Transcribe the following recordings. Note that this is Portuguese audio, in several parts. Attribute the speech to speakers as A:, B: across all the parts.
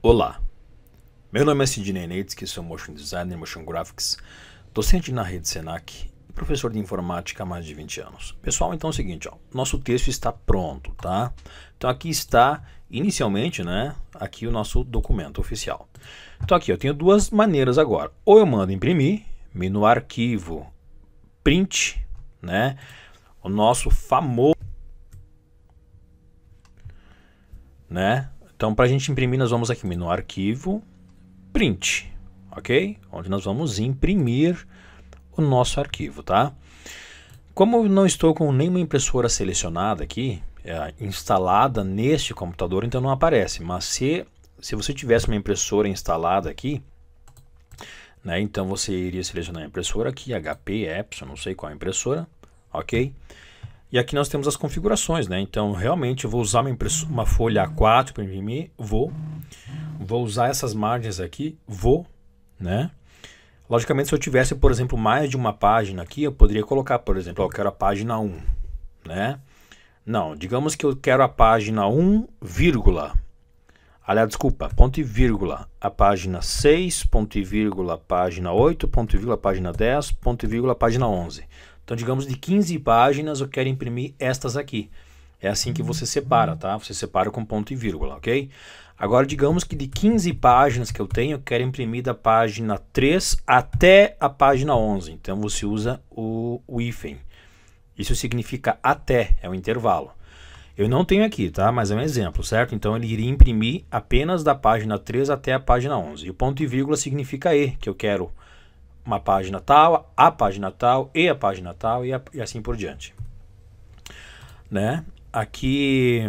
A: Olá, meu nome é Sidney Neitz, que sou Motion Designer, Motion Graphics, docente na rede Senac e professor de informática há mais de 20 anos. Pessoal, então é o seguinte, ó, nosso texto está pronto, tá? Então aqui está, inicialmente, né, aqui o nosso documento oficial. Então aqui eu tenho duas maneiras agora, ou eu mando imprimir, menu arquivo, print, né, o nosso famoso, né, então, para a gente imprimir, nós vamos aqui no arquivo, print, ok? Onde nós vamos imprimir o nosso arquivo, tá? Como eu não estou com nenhuma impressora selecionada aqui, é, instalada neste computador, então não aparece. Mas se, se você tivesse uma impressora instalada aqui, né, então você iria selecionar a impressora aqui, HP, Epson, não sei qual é a impressora, ok? Ok? E aqui nós temos as configurações, né? Então, realmente, eu vou usar uma, uma folha A4 para imprimir, vou. Vou usar essas margens aqui, vou, né? Logicamente, se eu tivesse, por exemplo, mais de uma página aqui, eu poderia colocar, por exemplo, eu quero a página 1, né? Não, digamos que eu quero a página 1, vírgula, Aliás, desculpa, ponto e vírgula, a página 6, ponto e vírgula, a página 8, ponto e vírgula, a página 10, ponto e vírgula, a página 11. Então, digamos de 15 páginas, eu quero imprimir estas aqui. É assim que você separa, tá? Você separa com ponto e vírgula, ok? Agora, digamos que de 15 páginas que eu tenho, eu quero imprimir da página 3 até a página 11. Então, você usa o, o hífen. Isso significa até, é o intervalo. Eu não tenho aqui, tá? Mas é um exemplo, certo? Então ele iria imprimir apenas da página 3 até a página 11. E o ponto e vírgula significa E, que eu quero uma página tal, a página tal, e a página tal, e, a, e assim por diante. Né? Aqui,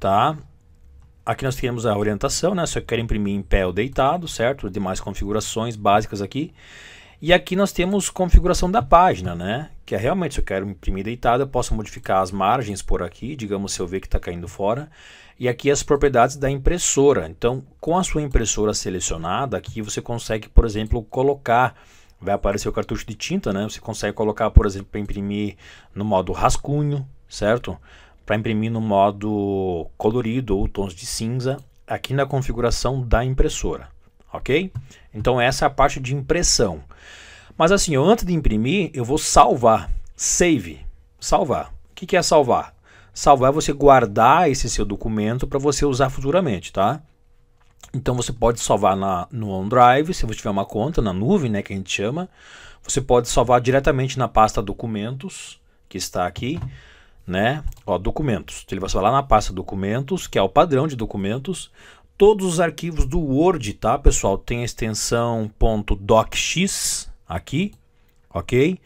A: tá? Aqui nós temos a orientação, né? Se eu quero imprimir em pé ou deitado, certo? Demais configurações básicas aqui. E aqui nós temos configuração da página, né? Que é realmente, se eu quero imprimir deitado, eu posso modificar as margens por aqui, digamos se eu ver que está caindo fora. E aqui as propriedades da impressora. Então, com a sua impressora selecionada, aqui você consegue, por exemplo, colocar vai aparecer o cartucho de tinta, né? Você consegue colocar, por exemplo, para imprimir no modo rascunho, certo? Para imprimir no modo colorido ou tons de cinza, aqui na configuração da impressora ok? Então essa é a parte de impressão. Mas assim, eu, antes de imprimir, eu vou salvar, save, salvar. O que, que é salvar? Salvar é você guardar esse seu documento para você usar futuramente, tá? Então você pode salvar na, no OneDrive, se você tiver uma conta, na nuvem, né, que a gente chama. Você pode salvar diretamente na pasta documentos, que está aqui, né? Ó, documentos. Então, ele vai salvar lá na pasta documentos, que é o padrão de documentos todos os arquivos do Word, tá, pessoal? Tem a extensão .docx aqui, ok?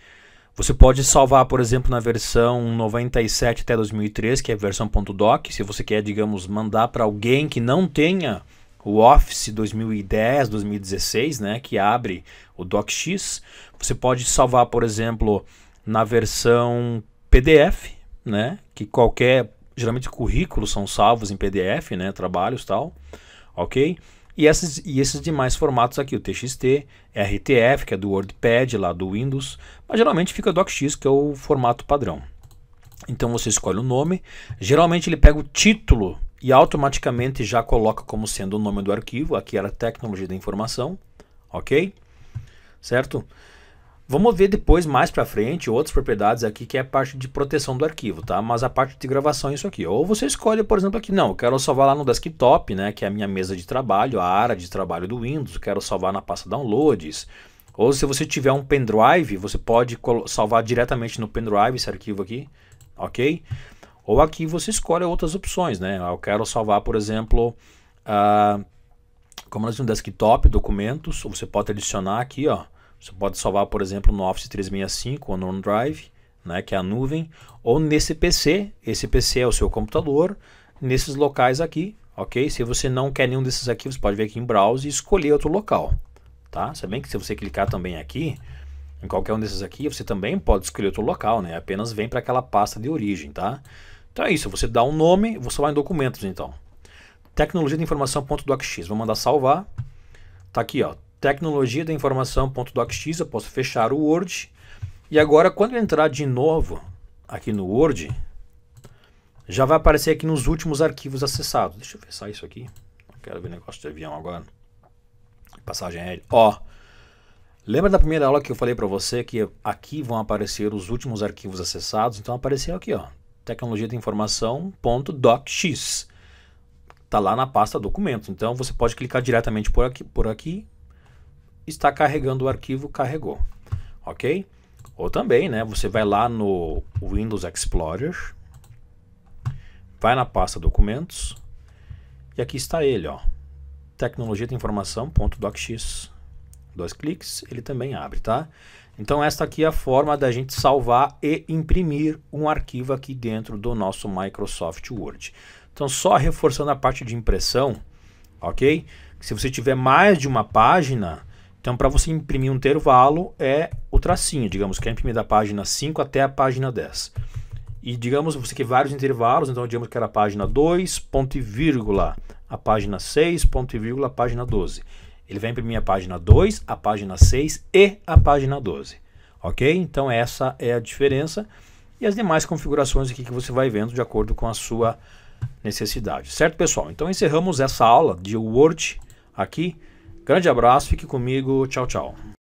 A: Você pode salvar, por exemplo, na versão 97 até 2003, que é a versão .doc. Se você quer, digamos, mandar para alguém que não tenha o Office 2010, 2016, né, que abre o docx, você pode salvar, por exemplo, na versão PDF, né, que qualquer geralmente currículos são salvos em PDF, né, trabalhos tal, ok? E esses, e esses demais formatos aqui, o TXT, RTF, que é do WordPad lá do Windows, mas geralmente fica DocX, que é o formato padrão. Então você escolhe o nome, geralmente ele pega o título e automaticamente já coloca como sendo o nome do arquivo, aqui era Tecnologia da Informação, ok? Certo? Vamos ver depois, mais para frente, outras propriedades aqui que é a parte de proteção do arquivo, tá? Mas a parte de gravação é isso aqui. Ou você escolhe, por exemplo, aqui, não, eu quero salvar lá no desktop, né? Que é a minha mesa de trabalho, a área de trabalho do Windows, eu quero salvar na pasta downloads. Ou se você tiver um pendrive, você pode salvar diretamente no pendrive esse arquivo aqui, ok? Ou aqui você escolhe outras opções, né? Eu quero salvar, por exemplo, uh, como nós no desktop, documentos, você pode adicionar aqui, ó você pode salvar, por exemplo, no Office 365 ou no OneDrive, né, que é a nuvem, ou nesse PC. Esse PC é o seu computador, nesses locais aqui, ok? Se você não quer nenhum desses aqui, você pode vir aqui em Browse e escolher outro local, tá? Se bem que se você clicar também aqui, em qualquer um desses aqui, você também pode escolher outro local, né? Apenas vem para aquela pasta de origem, tá? Então é isso, você dá um nome, você vai em documentos então. Tecnologia de informação.docx, vou mandar salvar. Tá aqui, ó, tecnologia da informação.docx, eu posso fechar o Word. E agora, quando eu entrar de novo aqui no Word, já vai aparecer aqui nos últimos arquivos acessados. Deixa eu fechar isso aqui. Não quero ver negócio de avião agora. Passagem aérea. Ó, lembra da primeira aula que eu falei para você que aqui vão aparecer os últimos arquivos acessados? Então apareceu aqui, ó, tecnologia da informação.docx. Está lá na pasta documentos. Então você pode clicar diretamente por aqui, por aqui está carregando o arquivo, carregou, ok? Ou também, né, você vai lá no Windows Explorer, vai na pasta documentos e aqui está ele, ó, tecnologia da informação.docx. Dois cliques, ele também abre, tá? Então esta aqui é a forma da gente salvar e imprimir um arquivo aqui dentro do nosso Microsoft Word. Então só reforçando a parte de impressão, ok? Se você tiver mais de uma página, então, para você imprimir um intervalo, é o tracinho, digamos, quer é imprimir da página 5 até a página 10. E digamos você que vários intervalos, então digamos que era a página 2, ponto e vírgula, a página 6, ponto e vírgula, a página 12. Ele vai imprimir a página 2, a página 6 e a página 12. Ok? Então essa é a diferença. E as demais configurações aqui que você vai vendo de acordo com a sua necessidade. Certo, pessoal? Então encerramos essa aula de Word aqui. Grande abraço, fique comigo. Tchau, tchau.